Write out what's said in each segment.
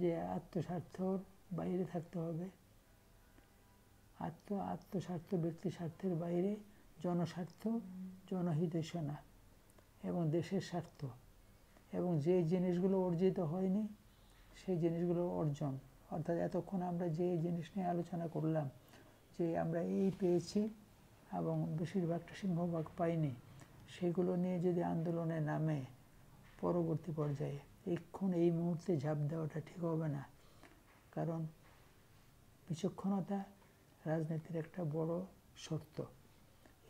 যে আত্মস্বার্থর বাইরে থাকতে হবে আত্ম আত্মস্বার্থ ব্যক্তি স্বার্থের বাইরে জনস্বার্থ জনহিতৈষণা এবং দেশের স্বার্থ এবং যে জিনিসগুলো অর্জিত হয়নি সেই জিনিসগুলো অর্জন অর্থাৎ এতক্ষণ আমরা যে জিনিস নিয়ে আলোচনা করলাম যে আমরা এই পেয়েছি এবং বেশিরভাগটা সিংহভাগ পাইনি সেগুলো নিয়ে যদি আন্দোলনে নামে পরবর্তী পর্যায়ে এক্ষুন এই মুহূর্তে ঝাঁপ দেওয়াটা ঠিক হবে না কারণ বিচক্ষণতা রাজনীতির একটা বড় সত্য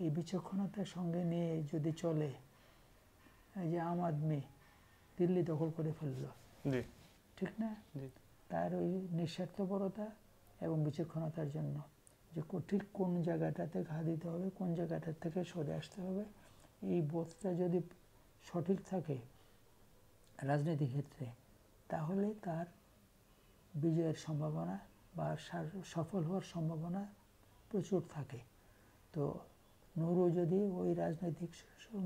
এই বিচক্ষণতার সঙ্গে নিয়ে যদি চলে যে আম আদমি দিল্লি দখল করে ফেললো ঠিক না তার ওই নিঃস্বার্থপরতা এবং বিচক্ষণতার জন্য যে ঠিক কোন জায়গাটাতে ঘা দিতে হবে কোন জায়গাটার থেকে সরে আসতে হবে এই বোধটা যদি সঠিক থাকে রাজনৈতিক ক্ষেত্রে তাহলে তার বিজয়ের সম্ভাবনা বা সফল হওয়ার সম্ভাবনা প্রচুর থাকে তো নুরু যদি ওই রাজনৈতিক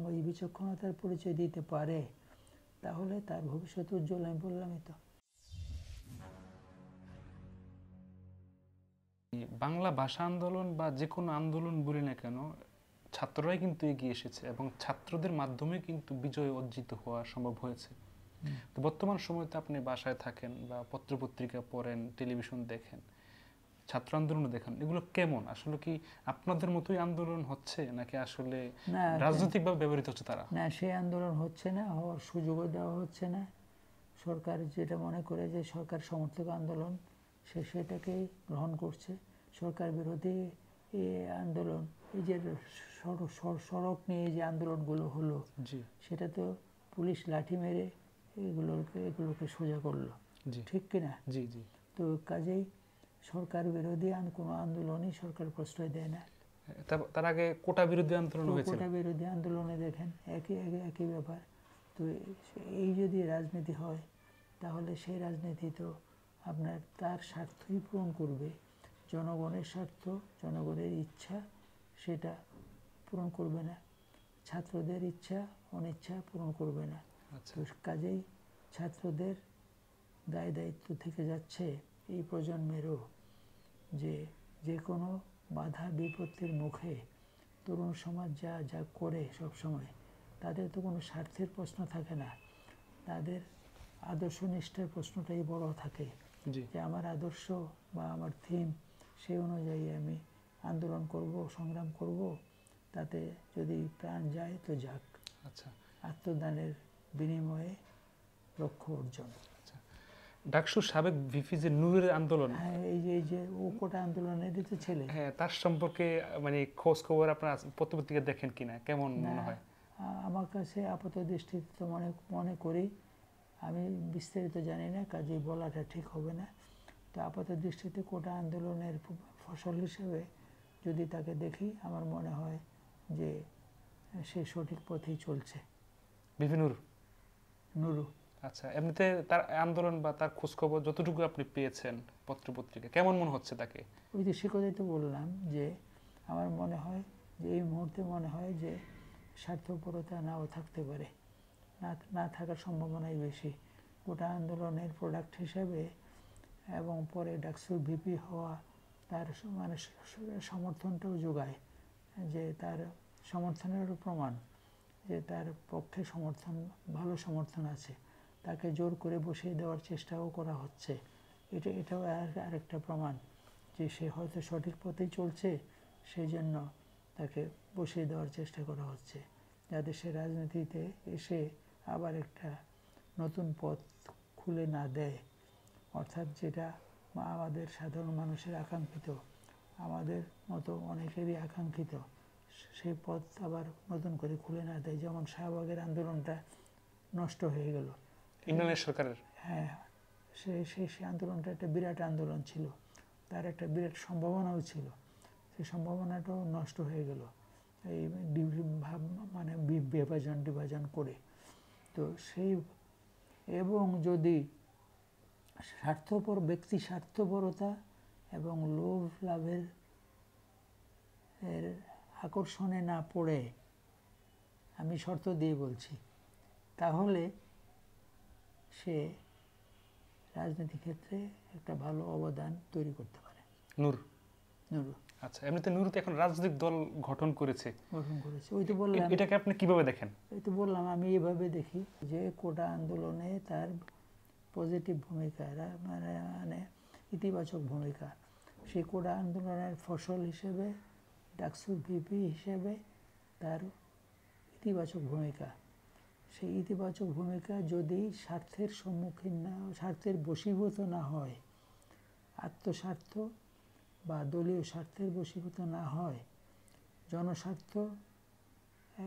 ওই বিচক্ষণতার পরিচয় দিতে পারে তাহলে তার ভবিষ্যৎ উজ্জ্বল আমি বললামই তো বাংলা ভাষা আন্দোলন বা যে কোনো আন্দোলন বলি না কেন ছাত্ররাই কিন্তু এগিয়ে এসেছে এবং ছাত্রদের মাধ্যমে কিন্তু বিজয় অর্জিত হওয়া সম্ভব হয়েছে তো বর্তমান সময়তে আপনি বাসায় থাকেন বা পত্রপত্রিকা পড়েন টেলিভিশন দেখেন ছাত্র আন্দোলন দেখেন এগুলো কেমন আসলে কি আপনাদের মতোই আন্দোলন হচ্ছে নাকি আসলে রাজনৈতিকভাবে ব্যবহৃত হচ্ছে তারা না সেই আন্দোলন হচ্ছে না হওয়ার সুযোগও দেওয়া হচ্ছে না সরকার যেটা মনে করে যে সরকার সমর্থক আন্দোলন সে সেটাকেই গ্রহণ করছে সরকার বিরোধী এই আন্দোলন এই যে সড়ক নিয়ে যে আন্দোলনগুলো হলো সেটা তো পুলিশ লাঠি মেরে এগুলোকে এগুলোকে সোজা করলো ঠিক কিনা জি জি তো কাজেই সরকার বিরোধী আন কোনো আন্দোলনই সরকার প্রশ্রয় দেয় না তার আগে কোটা বিরোধী আন্দোলন হয়েছে কোটা বিরোধী আন্দোলনে দেখেন একই একই ব্যাপার তো এই যদি রাজনীতি হয় তাহলে সেই রাজনীতি তো আপনার তার স্বার্থই পূরণ করবে জনগণের স্বার্থ জনগণের ইচ্ছা সেটা পূরণ করবে না ছাত্রদের ইচ্ছা অনিচ্ছা পূরণ করবে না আচ্ছা। তো কাজেই ছাত্রদের দায় দায়িত্ব থেকে যাচ্ছে এই প্রজন্মেরও যে যে কোনো বাধা বিপত্তির মুখে তরুণ সমাজ যা যা করে সব সময় তাদের তো কোনো স্বার্থের প্রশ্ন থাকে না তাদের আদর্শ নিষ্ঠার প্রশ্নটাই বড় থাকে যে আমার আদর্শ বা আমার থিম সেই অনুযায়ী আমি আন্দোলন করব সংগ্রাম করব তাতে যদি প্রাণ যায় তো যাক আচ্ছা আত্মদানের বিনিময়ে লক্ষ্য অর্জন আচ্ছা। ডাকসুর সাবেক ভিপি যে নূরের আন্দোলন হ্যাঁ এই যে এই যে ওকোটা আন্দোলন এটা তো ছেলে হ্যাঁ তার সম্পর্কে মানে খোঁজ খবর আপনার পত্রপত্রিকা দেখেন কিনা কেমন মনে হয় আমার কাছে আপাত দৃষ্টিতে তো মনে মনে করি আমি বিস্তারিত জানি না কাজে বলাটা ঠিক হবে না তো আপাত দৃষ্টিতে কোটা আন্দোলনের ফসল হিসেবে যদি তাকে দেখি আমার মনে হয় যে সে সঠিক পথেই চলছে বিভিন্নর নুরু আচ্ছা এমনিতে তার আন্দোলন বা তার খোঁজখবর যতটুকু আপনি পেয়েছেন পত্রপত্রিকা কেমন মনে হচ্ছে তাকে ওই যে সে কথাই তো বললাম যে আমার মনে হয় যে এই মুহূর্তে মনে হয় যে স্বার্থপরতা নাও থাকতে পারে না না থাকার সম্ভাবনাই বেশি গোটা আন্দোলনের প্রোডাক্ট হিসেবে এবং পরে ডাকসু ভিপি হওয়া তার মানে সমর্থনটাও যোগায় যে তার সমর্থনেরও প্রমাণ যে তার পক্ষে সমর্থন ভালো সমর্থন আছে তাকে জোর করে বসিয়ে দেওয়ার চেষ্টাও করা হচ্ছে এটা এটাও আর আরেকটা প্রমাণ যে সে হয়তো সঠিক পথেই চলছে সেই জন্য তাকে বসিয়ে দেওয়ার চেষ্টা করা হচ্ছে যাতে সে রাজনীতিতে এসে আবার একটা নতুন পথ খুলে না দেয় অর্থাৎ যেটা আমাদের সাধারণ মানুষের আকাঙ্ক্ষিত আমাদের মতো অনেকেরই আকাঙ্ক্ষিত সেই পথ আবার নতুন করে খুলে না দেয় যেমন শাহবাগের আন্দোলনটা নষ্ট হয়ে গেল ইংল্যান্ডের সরকারের হ্যাঁ সেই সেই সেই আন্দোলনটা একটা বিরাট আন্দোলন ছিল তার একটা বিরাট সম্ভাবনাও ছিল সেই সম্ভাবনাটাও নষ্ট হয়ে গেল এই মানে বিভাজন বিভাজন করে তো সেই এবং যদি স্বার্থপর ব্যক্তি স্বার্থপরতা এবং লোভ লাভের এর আকর্ষণে না পড়ে আমি শর্ত দিয়ে বলছি তাহলে সে রাজনীতি ক্ষেত্রে একটা ভালো অবদান তৈরি করতে পারে নূর নূর আচ্ছা এমনিতে নূর এখন রাজনৈতিক দল গঠন করেছে গঠন করেছে ওই তো বললাম এটাকে আপনি কিভাবে দেখেন ওই তো বললাম আমি এভাবে দেখি যে কোটা আন্দোলনে তার পজিটিভ ভূমিকা মানে মানে ইতিবাচক ভূমিকা সেই কোটা আন্দোলনের ফসল হিসেবে ডাকসু ভিপি হিসেবে তার ইতিবাচক ভূমিকা সেই ইতিবাচক ভূমিকা যদি স্বার্থের সম্মুখীন না স্বার্থের বশীভূত না হয় আত্মস্বার্থ বা দলীয় স্বার্থের বশীভূত না হয় জনস্বার্থ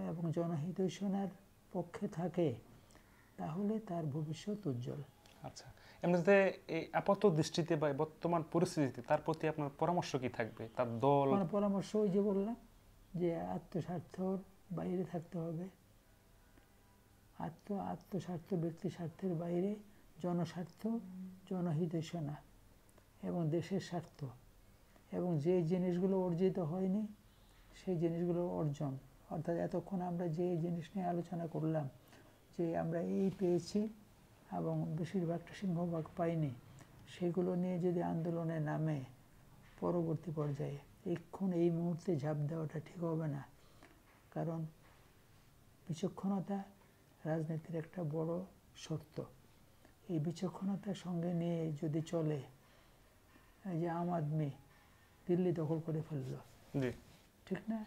এবং জনহিতৈষণার পক্ষে থাকে তাহলে তার ভবিষ্যৎ উজ্জ্বল আচ্ছা এমনিতে এই আপাত দৃষ্টিতে বা বর্তমান পরিস্থিতিতে তার প্রতি আপনার পরামর্শ কি থাকবে তার দল আমার পরামর্শ ওই যে বললাম যে আত্মস্বার্থ বাইরে থাকতে হবে আত্ম আত্মস্বার্থ ব্যক্তি স্বার্থের বাইরে জনস্বার্থ জনহিতেষণা এবং দেশের স্বার্থ এবং যে জিনিসগুলো অর্জিত হয়নি সেই জিনিসগুলো অর্জন অর্থাৎ এতক্ষণ আমরা যে জিনিস নিয়ে আলোচনা করলাম যে আমরা এই পেয়েছি এবং বেশিরভাগটা সিংহভাগ পায়নি সেগুলো নিয়ে যদি আন্দোলনে নামে পরবর্তী পর্যায়ে এক্ষণ এই মুহূর্তে ঝাঁপ দেওয়াটা ঠিক হবে না কারণ বিচক্ষণতা রাজনীতির একটা বড় শর্ত এই বিচক্ষণতার সঙ্গে নিয়ে যদি চলে যে আম আদমি দিল্লি দখল করে ফেলল ঠিক না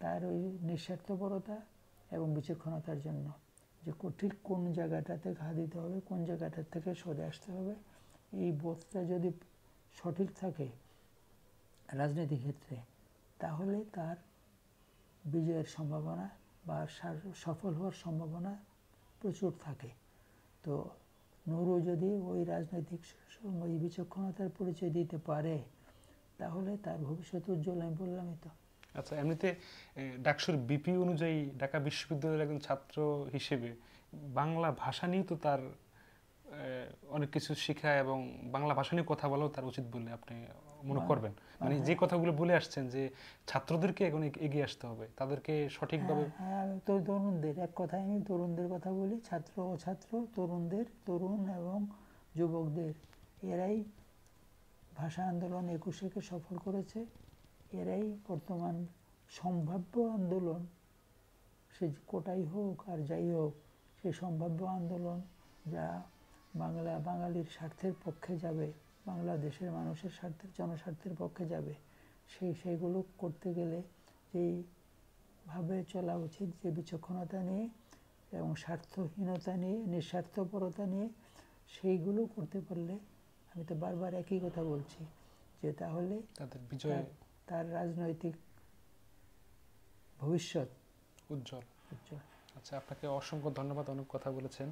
তার ওই নিঃস্বার্থপরতা এবং বিচক্ষণতার জন্য যে ঠিক কোন জায়গাটাতে ঘা দিতে হবে কোন জায়গাটার থেকে সরে আসতে হবে এই বোধটা যদি সঠিক থাকে রাজনৈতিক ক্ষেত্রে তাহলে তার বিজয়ের সম্ভাবনা বা সফল হওয়ার সম্ভাবনা প্রচুর থাকে তো নুরু যদি ওই রাজনৈতিক ওই বিচক্ষণতার পরিচয় দিতে পারে তাহলে তার ভবিষ্যৎ উজ্জ্বল আমি বললামই তো আচ্ছা এমনিতে ডাকসুর বিপি অনুযায়ী ঢাকা বিশ্ববিদ্যালয়ের একজন ছাত্র হিসেবে বাংলা ভাষা নিয়ে তো তার অনেক কিছু শেখা এবং বাংলা ভাষা নিয়ে কথা বলাও তার উচিত বলে আপনি মনে করবেন মানে যে কথাগুলো বলে আসছেন যে ছাত্রদেরকে এখন এগিয়ে আসতে হবে তাদেরকে সঠিকভাবে হ্যাঁ, হ্যাঁ তো তরুণদের এক কথায় আমি তরুণদের কথা বলি ছাত্র ও ছাত্র তরুণদের তরুণ এবং যুবকদের এরাই ভাষা আন্দোলন একুশেকে সফল করেছে এরাই বর্তমান সম্ভাব্য আন্দোলন সে কোটাই হোক আর যাই হোক সে সম্ভাব্য আন্দোলন যা বাংলা বাঙালির স্বার্থের পক্ষে যাবে বাংলাদেশের মানুষের স্বার্থের জনস্বার্থের পক্ষে যাবে সেই সেইগুলো করতে গেলে ভাবে চলা উচিত যে বিচক্ষণতা নিয়ে এবং স্বার্থহীনতা নিয়ে নিঃস্বার্থপরতা নিয়ে সেইগুলো করতে পারলে আমি তো বারবার একই কথা বলছি যে তাহলে তাদের বিজয় হ্যাঁ। তার রাজনৈতিক ভবিষ্যৎ উজ্জ্বল আচ্ছা আপনাকে অসংখ্য ধন্যবাদ অনেক কথা বলেছেন